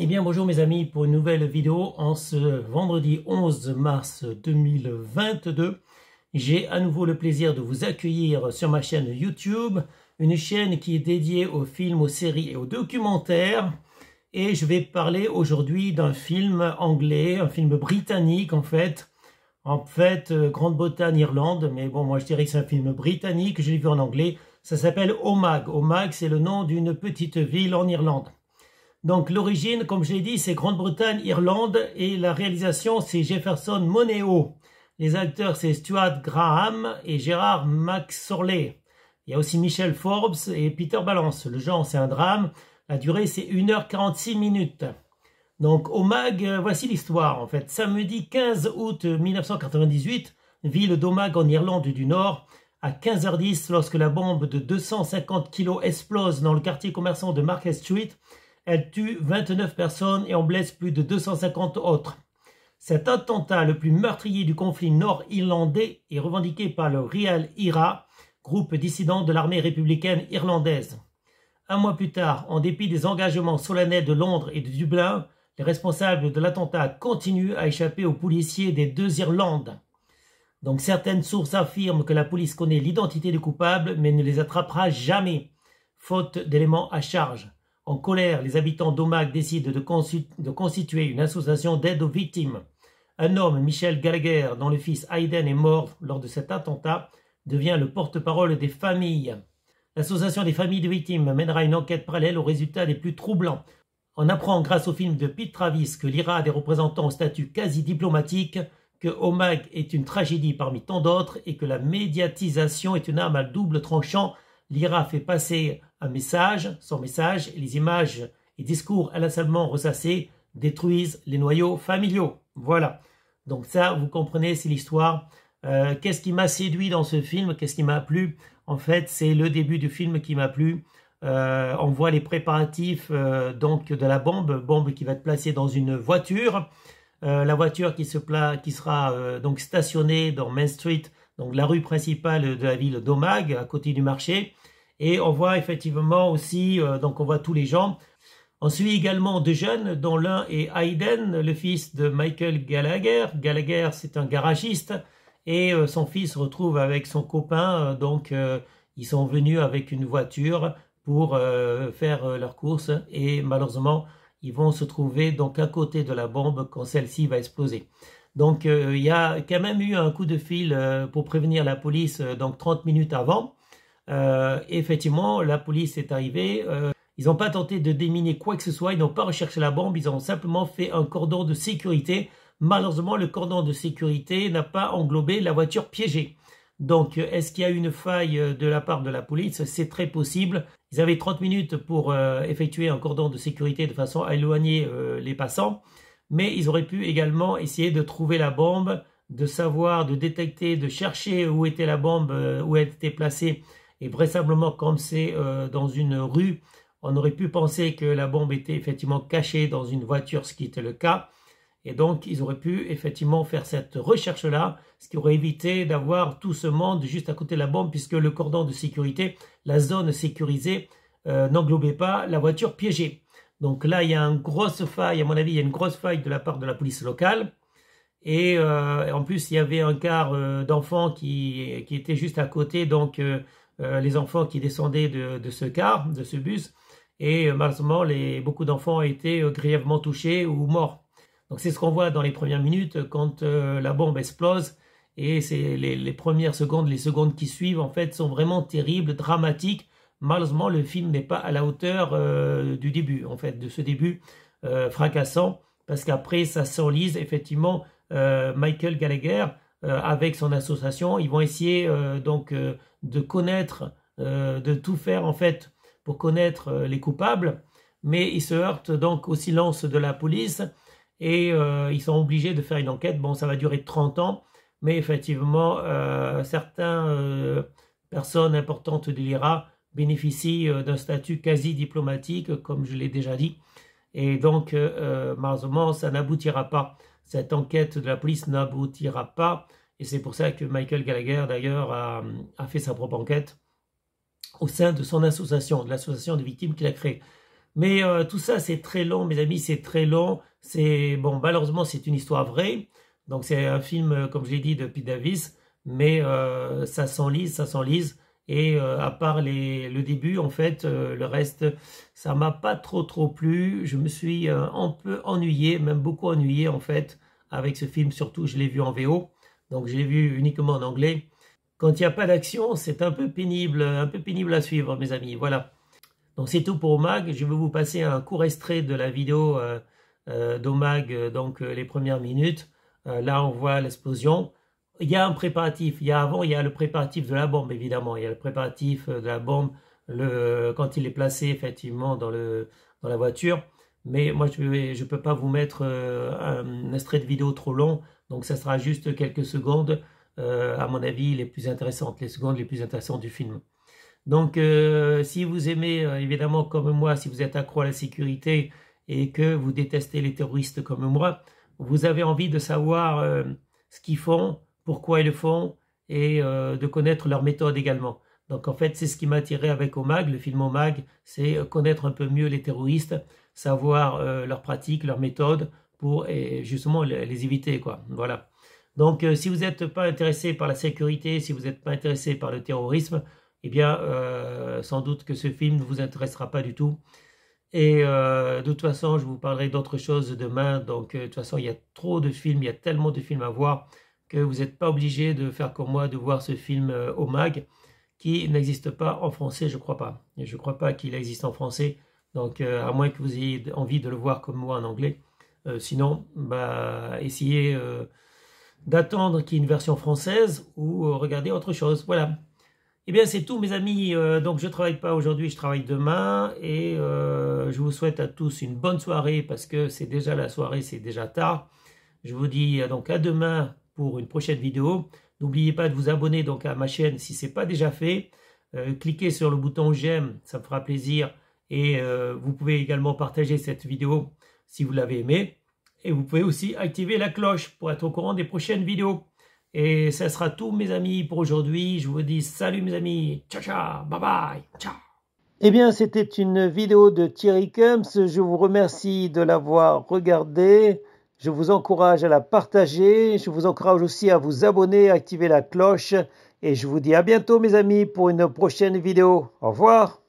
Eh bien bonjour mes amis pour une nouvelle vidéo en ce vendredi 11 mars 2022. J'ai à nouveau le plaisir de vous accueillir sur ma chaîne YouTube, une chaîne qui est dédiée aux films, aux séries et aux documentaires. Et je vais parler aujourd'hui d'un film anglais, un film britannique en fait. En fait, euh, Grande-Bretagne, Irlande, mais bon, moi je dirais que c'est un film britannique, je l'ai vu en anglais. Ça s'appelle Omag. Omag, c'est le nom d'une petite ville en Irlande. Donc l'origine, comme je l'ai dit, c'est Grande-Bretagne, Irlande et la réalisation, c'est Jefferson Moneo. Les acteurs, c'est Stuart Graham et Gérard McSorley. Il y a aussi Michel Forbes et Peter Balance. Le genre, c'est un drame. La durée, c'est 1h46 minutes. Donc au euh, voici l'histoire en fait. Samedi 15 août 1998, ville d'Omag en Irlande du Nord, à 15h10, lorsque la bombe de 250 kg explose dans le quartier commerçant de Market Street, elle tue 29 personnes et en blesse plus de 250 autres. Cet attentat le plus meurtrier du conflit nord-irlandais est revendiqué par le Real IRA, groupe dissident de l'armée républicaine irlandaise. Un mois plus tard, en dépit des engagements solennels de Londres et de Dublin, les responsables de l'attentat continuent à échapper aux policiers des deux Irlandes. Donc certaines sources affirment que la police connaît l'identité du coupable mais ne les attrapera jamais, faute d'éléments à charge. En colère, les habitants d'Omag décident de, constituer une association d'aide aux victimes. Un homme, Michel Gallagher, dont le fils Hayden est mort lors de cet attentat, devient le porte-parole des familles. L'association des familles de victimes mènera une enquête parallèle aux résultats les plus troublants. On apprend grâce au film de Pete Travis que l'IRA des représentants au statut quasi diplomatique, que Omag est une tragédie parmi tant d'autres et que la médiatisation est une arme à double tranchant l'IRA fait passer un message, son message, et les images et discours inlassablement ressassés détruisent les noyaux familiaux. Voilà. Donc ça, vous comprenez, c'est l'histoire. Euh, qu'est-ce qui m'a séduit dans ce film Qu'est-ce qui m'a plu En fait, c'est le début du film qui m'a plu. Euh, on voit les préparatifs euh, donc de la bombe, bombe qui va être placée dans une voiture. la voiture qui, se qui sera donc stationnée dans Main Street donc la rue principale de la ville d'Omag, à côté du marché. Et on voit effectivement aussi, euh, donc on voit tous les gens. On suit également deux jeunes, dont l'un est Hayden, le fils de Michael Gallagher. Gallagher, c'est un garagiste, et euh, son fils se retrouve avec son copain. Euh, donc, ils sont venus avec une voiture pour faire leur course, et malheureusement, ils vont se trouver donc à côté de la bombe quand celle-ci va exploser. Donc euh, il y a quand même eu un coup de fil euh, pour prévenir la police, euh, donc 30 minutes avant. effectivement, la police est arrivée. ils n'ont pas tenté de déminer quoi que ce soit, ils n'ont pas recherché la bombe, ils ont simplement fait un cordon de sécurité. Malheureusement, le cordon de sécurité n'a pas englobé la voiture piégée. Donc, est-ce qu'il y a une faille de la part de la police C'est très possible. Ils avaient 30 minutes pour effectuer un cordon de sécurité de façon à éloigner les passants mais ils auraient pu également essayer de trouver la bombe, de savoir, de détecter, de chercher où était la bombe, euh, où elle était placée. Et vraisemblablement, comme c'est euh, dans une rue, on aurait pu penser que la bombe était effectivement cachée dans une voiture, ce qui était le cas. Et donc, ils auraient pu effectivement faire cette recherche-là, ce qui aurait évité d'avoir tout ce monde juste à côté de la bombe, puisque le cordon de sécurité, la zone sécurisée, euh, n'englobait pas la voiture piégée. Donc là, il y a une grosse faille, à mon avis, il y a une grosse faille de la part de la police locale. Et euh, en plus, il y avait un quart euh, d'enfants qui, était juste à côté, donc euh, les enfants qui descendaient de, ce car, de ce bus. Et malheureusement, beaucoup d'enfants ont été grièvement touchés ou morts. Donc c'est ce qu'on voit dans les premières minutes quand la bombe explose. Et c'est les, premières secondes, les secondes qui suivent, en fait, sont vraiment terribles, dramatiques malheureusement le film n'est pas à la hauteur euh, du début, en fait, de ce début euh, fracassant, parce qu'après ça s'enlise effectivement euh, Michael Gallagher avec son association, ils vont essayer donc de connaître, de tout faire en fait pour connaître les coupables, mais ils se heurtent donc au silence de la police et ils sont obligés de faire une enquête. Bon, ça va durer 30 ans, mais effectivement, certaines personnes importantes de l'IRA bénéficie euh, d'un statut quasi diplomatique, comme je l'ai déjà dit. Et donc, euh, euh, malheureusement, ça n'aboutira pas. Cette enquête de la police n'aboutira pas. Et c'est pour ça que Michael Gallagher, d'ailleurs, a, fait sa propre enquête au sein de son association, de l'association des victimes qu'il a créée. Mais tout ça, c'est très long, mes amis, c'est très long. C'est bon, malheureusement, c'est une histoire vraie. Donc, c'est un film, comme je l'ai dit, de Pete Davis, mais ça s'enlise, ça s'enlise. Et euh, à part le début, en fait, euh, le reste, ça m'a pas trop trop plu. Je me suis euh, un peu ennuyé, même beaucoup ennuyé en fait, avec ce film. Surtout, je l'ai vu en VO, donc je l'ai vu uniquement en anglais. Quand il n'y a pas d'action, c'est un peu pénible, un peu pénible à suivre, mes amis. Voilà. Donc c'est tout pour Omag. Je vais vous passer un court extrait de la vidéo d'Omag, donc les premières minutes. là, on voit l'explosion il y a un préparatif. Il y a avant, il y a le préparatif de la bombe, évidemment. Il y a le préparatif euh, de la bombe le, quand il est placé, effectivement, dans, le, dans la voiture. Mais moi, je ne peux pas vous mettre euh, un extrait de vidéo trop long. Donc, ça sera juste quelques secondes, euh, à mon avis, les plus intéressantes, les secondes les plus intéressantes du film. Donc, si vous aimez, évidemment, comme moi, si vous êtes accro à la sécurité et que vous détestez les terroristes comme moi, vous avez envie de savoir ce qu'ils font, pourquoi ils le font et euh, de connaître leur méthode également. Donc en fait, c'est ce qui m'a attiré avec OMAG, le film OMAG, c'est euh, connaître un peu mieux les terroristes, savoir euh, leurs pratiques, leurs méthodes pour justement les, éviter quoi. Voilà. Donc si vous n'êtes pas intéressé par la sécurité, si vous n'êtes pas intéressé par le terrorisme, eh bien sans doute que ce film ne vous intéressera pas du tout. Et de toute façon, je vous parlerai d'autres choses demain. Donc de toute façon, il y a trop de films, il y a tellement de films à voir que vous n'êtes pas obligé de faire comme moi, de voir ce film euh, au mag, qui n'existe pas en français, je crois pas. Et je crois pas qu'il existe en français, donc euh, à moins que vous ayez envie de le voir comme moi en anglais. Euh, sinon, bah, essayez d'attendre qu'il y ait une version française ou regardez autre chose. Voilà. Eh bien, c'est tout, mes amis. donc, je ne travaille pas aujourd'hui, je travaille demain. Et je vous souhaite à tous une bonne soirée parce que c'est déjà la soirée, c'est déjà tard. Je vous dis donc à demain pour une prochaine vidéo. N'oubliez pas de vous abonner donc à ma chaîne si ce n'est pas déjà fait. Euh, cliquez sur le bouton j'aime, ça me fera plaisir. Et euh, vous pouvez également partager cette vidéo si vous l'avez aimé Et vous pouvez aussi activer la cloche pour être au courant des prochaines vidéos. Et ça sera tout mes amis pour aujourd'hui. Je vous dis salut mes amis. Ciao ciao. Bye bye. Ciao. Eh bien, c'était une vidéo de Thierry kems Je vous remercie de l'avoir regardée. Je vous encourage à la partager. Je vous encourage aussi à vous abonner, à activer la cloche. Et je vous dis à bientôt mes amis pour une prochaine vidéo. Au revoir.